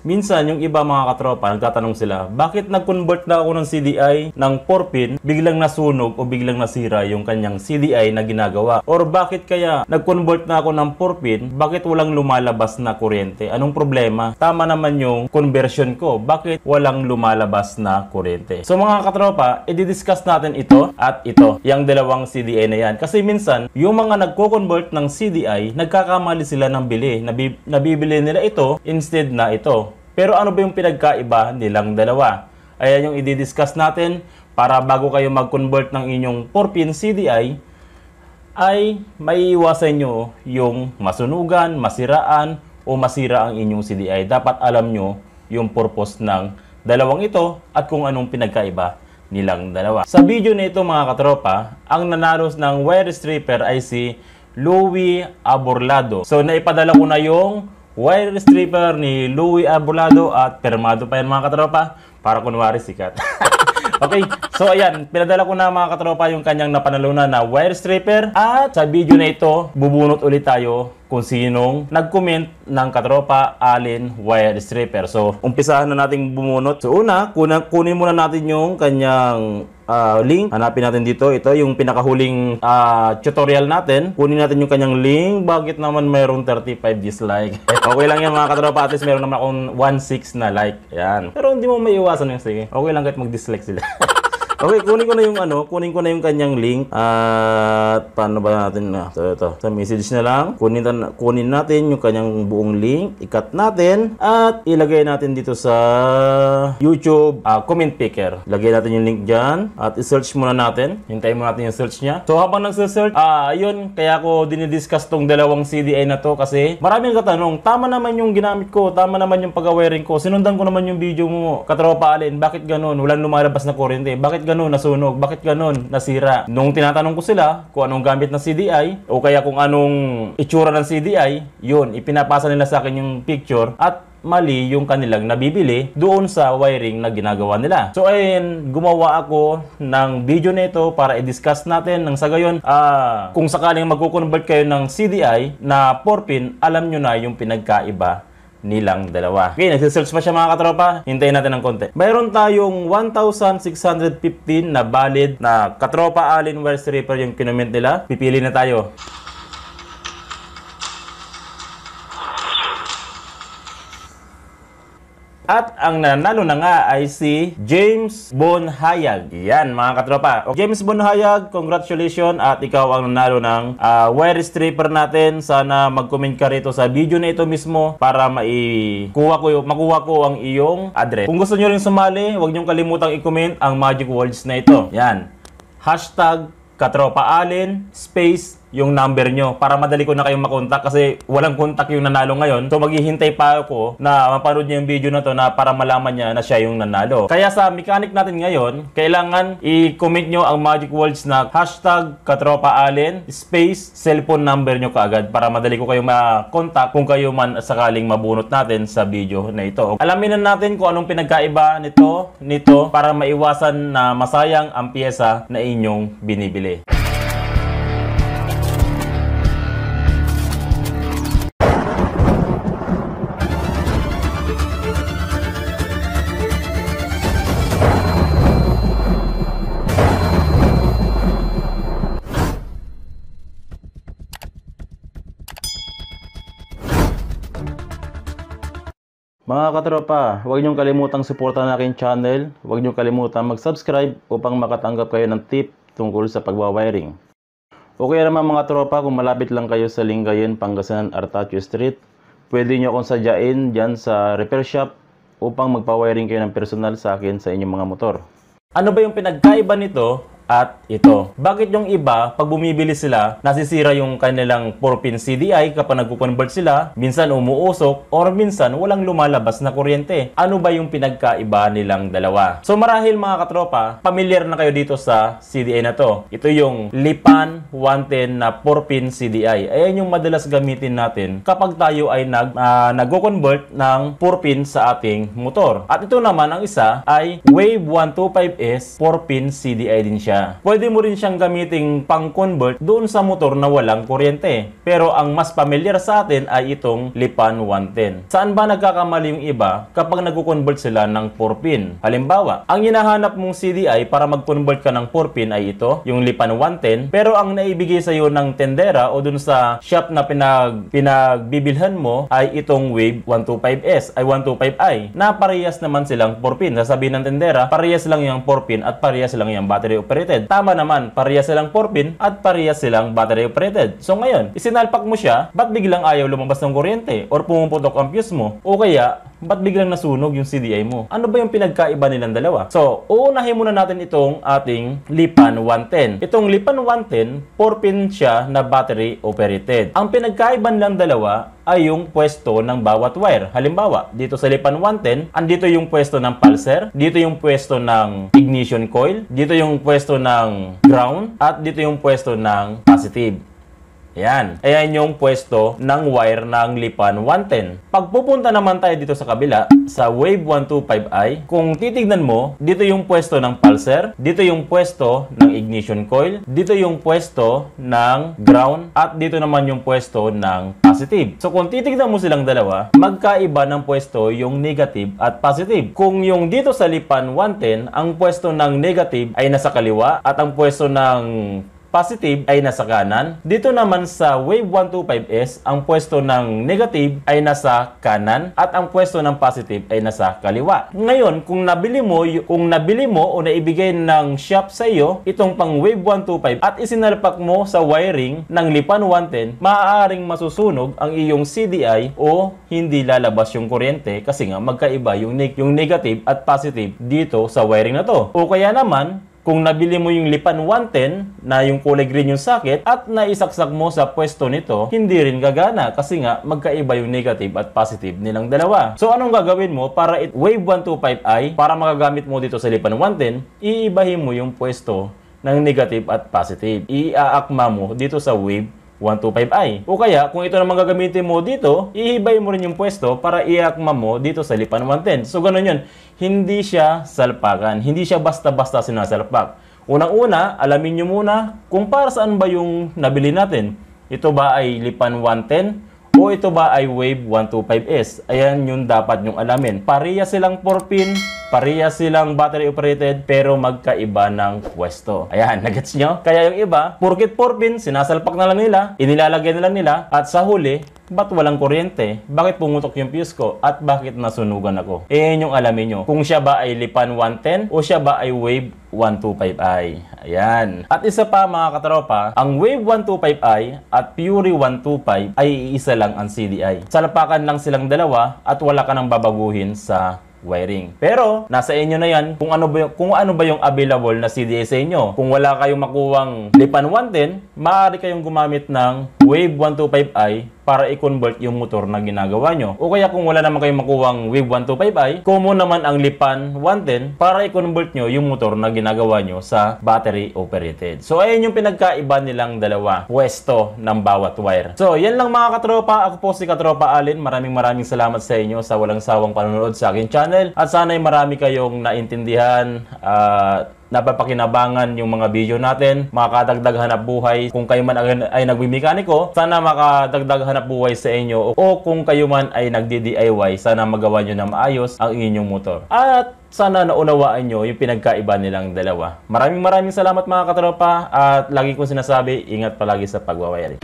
Minsan, yung iba mga katropa, nagtatanong sila, bakit nag-convert na ako ng CDI ng 4-pin, biglang nasunog o biglang nasira yung kanyang CDI na ginagawa? Or bakit kaya nag-convert na ako ng 4-pin, bakit walang lumalabas na kuryente? Anong problema? Tama naman yung conversion ko, bakit walang lumalabas na kuryente? So mga katropa, i-discuss natin ito at ito, yung dalawang CDI na yan. Kasi minsan, yung mga nagko-convert ng CDI, nagkakamali sila ng bili. Nabib nabibili nila ito instead na ito. Pero ano ba yung pinagkaiba nilang dalawa? Ayan yung i-discuss natin para bago kayo mag-convert ng inyong 4-pin CDI ay may iwasan nyo yung masunugan, masiraan o masira ang inyong CDI. Dapat alam nyo yung purpose ng dalawang ito at kung anong pinagkaiba nilang dalawa. Sa video na ito mga katropa, ang nanalo ng wire stripper ay si Louie Aborlado. So naipadala ko na yung wire stripper ni Louie Abulado at permado pa yan mga katropa para kunwari sikat. okay, so ayan, pinadala ko na mga katropa yung kanyang napanalunan na wire stripper at sa video na ito, bubunot ulit tayo kung sinong nag-comment ng katropa alin wire stripper. So, umpisahan na nating bumunot. So una, kunin muna natin yung kanyang uh, link. Hanapin natin dito. Ito yung pinakahuling uh, tutorial natin. Kunin natin yung kanyang link. Bakit naman mayroon 35 dislike? okay lang yan mga katropa. At least meron naman akong 1.6 na like. Yan. Pero hindi mo maiiwasan yung sige. Okay lang kahit mag-dislike sila. Okay, kunin ko na yung ano, kunin ko na yung kanyang link at paano ba natin na? So, ito, sa message na lang, kunin, na, kunin natin yung kanyang buong link, ikat natin at ilagay natin dito sa YouTube uh, comment picker. Lagay natin yung link dyan at i-search muna natin. Hintayin muna natin yung search niya. So, habang nagsa-search, ah, uh, yun, kaya ko dinidiscuss tong dalawang CDI na to kasi maraming katanong, tama naman yung ginamit ko, tama naman yung pag-wiring ko, sinundan ko naman yung video mo, katropa alin, bakit ganun, walang lumalabas na kuryente, bakit ganun nasunog? Bakit ganun nasira? Nung tinatanong ko sila kung anong gamit ng CDI o kaya kung anong itsura ng CDI, yun, ipinapasa nila sa akin yung picture at mali yung kanilang nabibili doon sa wiring na ginagawa nila. So ayun, gumawa ako ng video nito para i-discuss natin ng sa gayon uh, kung sakaling magko-convert kayo ng CDI na 4 pin, alam nyo na yung pinagkaiba nilang dalawa. Okay, nagsisearch pa siya mga katropa. Hintayin natin ng konti. Mayroon tayong 1,615 na valid na katropa Alienware stripper yung kinoment nila. Pipili na tayo. At ang nanalo na nga ay si James Bonhayag. Yan mga katropa. Okay, James Bonhayag, congratulations at ikaw ang nanalo ng uh, wire stripper natin. Sana mag-comment ka rito sa video na ito mismo para maikuha ko yung, makuha ko ang iyong address. Kung gusto nyo rin sumali, huwag nyong kalimutang i-comment ang magic words na ito. Yan. Hashtag katropaalin space yung number nyo para madali ko na kayong makontak kasi walang contact yung nanalo ngayon. So maghihintay pa ako na mapanood niya yung video na to na para malaman niya na siya yung nanalo. Kaya sa mechanic natin ngayon, kailangan i commit nyo ang Magic Words na hashtag Katropa Allen space cellphone number nyo kaagad para madali ko kayong makontak kung kayo man sakaling mabunot natin sa video na ito. Alamin na natin kung anong pinagkaiba nito, nito para maiwasan na masayang ang pyesa na inyong binibili. Mga katropa, huwag niyong kalimutang suporta na aking channel. Huwag niyong kalimutang mag-subscribe upang makatanggap kayo ng tip tungkol sa pagwawiring. Okay naman mga tropa, kung malapit lang kayo sa Lingayen, Pangasinan, Artacho Street, pwede niyo akong sadyain dyan sa repair shop upang magpawiring kayo ng personal sa akin sa inyong mga motor. Ano ba yung pinagkaiba nito at ito. Bakit yung iba, pag bumibili sila, nasisira yung kanilang 4-pin CDI kapag nagpo-convert sila, minsan umuusok, or minsan walang lumalabas na kuryente. Ano ba yung pinagkaiba nilang dalawa? So marahil mga katropa, familiar na kayo dito sa CDI na to. Ito yung Lipan 110 na 4-pin CDI. Ayan yung madalas gamitin natin kapag tayo ay nag, uh, nagko-convert ng 4-pin sa ating motor. At ito naman ang isa ay Wave 125S 4-pin CDI din siya. Pwede mo rin siyang gamitin pang-convert doon sa motor na walang kuryente. Pero ang mas pamilyar sa atin ay itong Lipan 110. Saan ba nagkakamali yung iba kapag nag-convert sila ng 4-pin? Halimbawa, ang hinahanap mong CDI para mag-convert ka ng 4-pin ay ito, yung Lipan 110. Pero ang naibigay sa iyo ng tendera o doon sa shop na pinag, pinagbibilhan mo ay itong Wave 125S ay 125i na parehas naman silang 4-pin. Sasabihin ng tendera, parehas lang yung 4-pin at parehas lang yung battery operated operated. Tama naman, pareha silang 4 pin at pareha silang battery operated. So ngayon, isinalpak mo siya, ba't biglang ayaw lumabas ng kuryente or pumuputok ang fuse mo? O kaya, ba't biglang nasunog yung CDI mo? Ano ba yung pinagkaiba nilang dalawa? So, uunahin muna natin itong ating Lipan 110. Itong Lipan 110, 4-pin siya na battery operated. Ang pinagkaiba nilang dalawa ay yung pwesto ng bawat wire. Halimbawa, dito sa Lipan 110, andito yung pwesto ng pulser, dito yung pwesto ng ignition coil, dito yung pwesto ng ground, at dito yung pwesto ng positive. Ayan. Ayan yung pwesto ng wire ng Lipan 110. Pagpupunta naman tayo dito sa kabila, sa Wave 125i, kung titignan mo, dito yung pwesto ng pulser, dito yung pwesto ng ignition coil, dito yung pwesto ng ground, at dito naman yung pwesto ng positive. So kung titignan mo silang dalawa, magkaiba ng pwesto yung negative at positive. Kung yung dito sa Lipan 110, ang pwesto ng negative ay nasa kaliwa at ang pwesto ng positive ay nasa kanan. Dito naman sa wave 125S, ang pwesto ng negative ay nasa kanan at ang pwesto ng positive ay nasa kaliwa. Ngayon, kung nabili mo, kung nabili mo o naibigay ng shop sa iyo itong pang wave 125 at isinalpak mo sa wiring ng Lipan 110, maaaring masusunog ang iyong CDI o hindi lalabas yung kuryente kasi nga magkaiba yung, ne yung negative at positive dito sa wiring na to. O kaya naman, kung nabili mo yung Lipan 110 na yung kulay green yung socket at naisaksak mo sa pwesto nito, hindi rin gagana kasi nga magkaiba yung negative at positive nilang dalawa. So anong gagawin mo para it wave 125i para makagamit mo dito sa Lipan 110, iibahin mo yung pwesto ng negative at positive. Iaakma mo dito sa wave 125i. O kaya, kung ito naman gagamitin mo dito, ihibay mo rin yung pwesto para iakma mo dito sa lipan 110. So, ganun yun. Hindi siya salpakan. Hindi siya basta-basta sinasalpak. Unang-una, alamin nyo muna kung para saan ba yung nabili natin. Ito ba ay lipan 110 o ito ba ay wave 125S? Ayan yung dapat nyong alamin. Pareha silang 4 pin Pareha silang battery operated pero magkaiba ng pwesto. Ayan, nagets nyo? Kaya yung iba, porkit 4 pin, sinasalpak na lang nila, inilalagay na lang nila, at sa huli, Ba't walang kuryente? Bakit pumutok yung fuse ko? At bakit nasunugan ako? Eh yung alamin nyo. Kung siya ba ay Lipan 110 o siya ba ay Wave 125i. Ayan. At isa pa mga katropa, ang Wave 125i at Fury 125 ay isa lang ang CDI. Salapakan lang silang dalawa at wala ka nang babaguhin sa wiring. Pero nasa inyo na 'yan kung ano ba yung, kung ano ba yung available na CDA sa inyo. Kung wala kayong makuwang Lipan 110, maaari kayong gumamit ng Wave 125i para i-convert yung motor na ginagawa nyo. O kaya kung wala naman kayong makuwang Wave 125i, common naman ang Lipan 110 para i-convert nyo yung motor na ginagawa nyo sa battery operated. So ayan yung pinagkaiba nilang dalawa, pwesto ng bawat wire. So yan lang mga katropa, ako po si Katropa Alin. Maraming maraming salamat sa inyo sa walang sawang panonood sa akin channel at sana'y marami kayong naintindihan at uh, napapakinabangan yung mga video natin, makakadagdag hanap buhay. Kung kayo man ay nagbimekaniko, sana makadagdag hanap buhay sa inyo o kung kayo man ay nagdi-DIY, sana magawa nyo na maayos ang inyong motor. At sana naunawaan nyo yung pinagkaiba nilang dalawa. Maraming maraming salamat mga katropa at lagi kong sinasabi, ingat palagi sa pagwawiring.